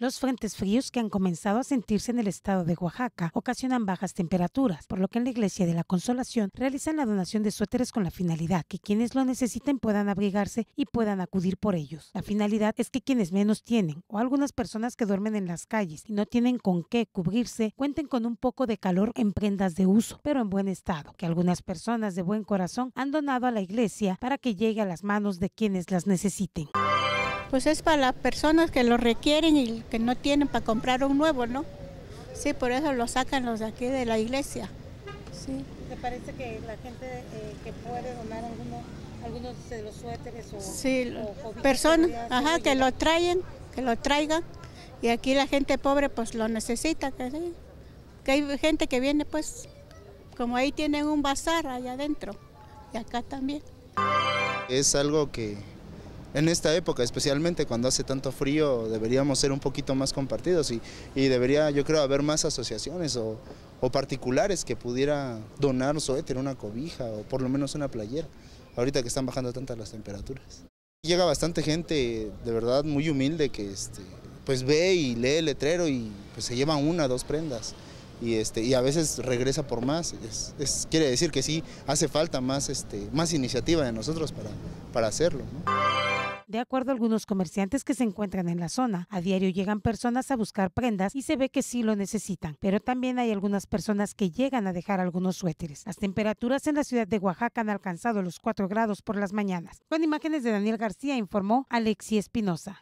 Los frentes fríos que han comenzado a sentirse en el estado de Oaxaca ocasionan bajas temperaturas, por lo que en la Iglesia de la Consolación realizan la donación de suéteres con la finalidad que quienes lo necesiten puedan abrigarse y puedan acudir por ellos. La finalidad es que quienes menos tienen o algunas personas que duermen en las calles y no tienen con qué cubrirse cuenten con un poco de calor en prendas de uso, pero en buen estado, que algunas personas de buen corazón han donado a la iglesia para que llegue a las manos de quienes las necesiten. Pues es para las personas que lo requieren y que no tienen para comprar un nuevo, ¿no? Sí, por eso lo sacan los de aquí de la iglesia. Sí. ¿Te parece que la gente eh, que puede donar algunos, algunos de los suéteres o, sí, personas que lo traen, que lo traigan y aquí la gente pobre pues lo necesita, que hay gente que viene pues como ahí tienen un bazar allá adentro y acá también. Es algo que en esta época, especialmente cuando hace tanto frío, deberíamos ser un poquito más compartidos y, y debería, yo creo, haber más asociaciones o, o, particulares que pudiera donar un suéter, una cobija o por lo menos una playera, ahorita que están bajando tantas las temperaturas. Llega bastante gente, de verdad, muy humilde que este, pues ve y lee el letrero y pues se lleva una, dos prendas. Y, este, y a veces regresa por más, quiere decir que sí hace falta más, este, más iniciativa de nosotros para, para hacerlo. De acuerdo a algunos comerciantes que se encuentran en la zona, a diario llegan personas a buscar prendas y se ve que sí lo necesitan, pero también hay algunas personas que llegan a dejar algunos suéteres. Las temperaturas en la ciudad de Oaxaca han alcanzado los 4 grados por las mañanas. Con imágenes de Daniel García informó Alexi Espinosa.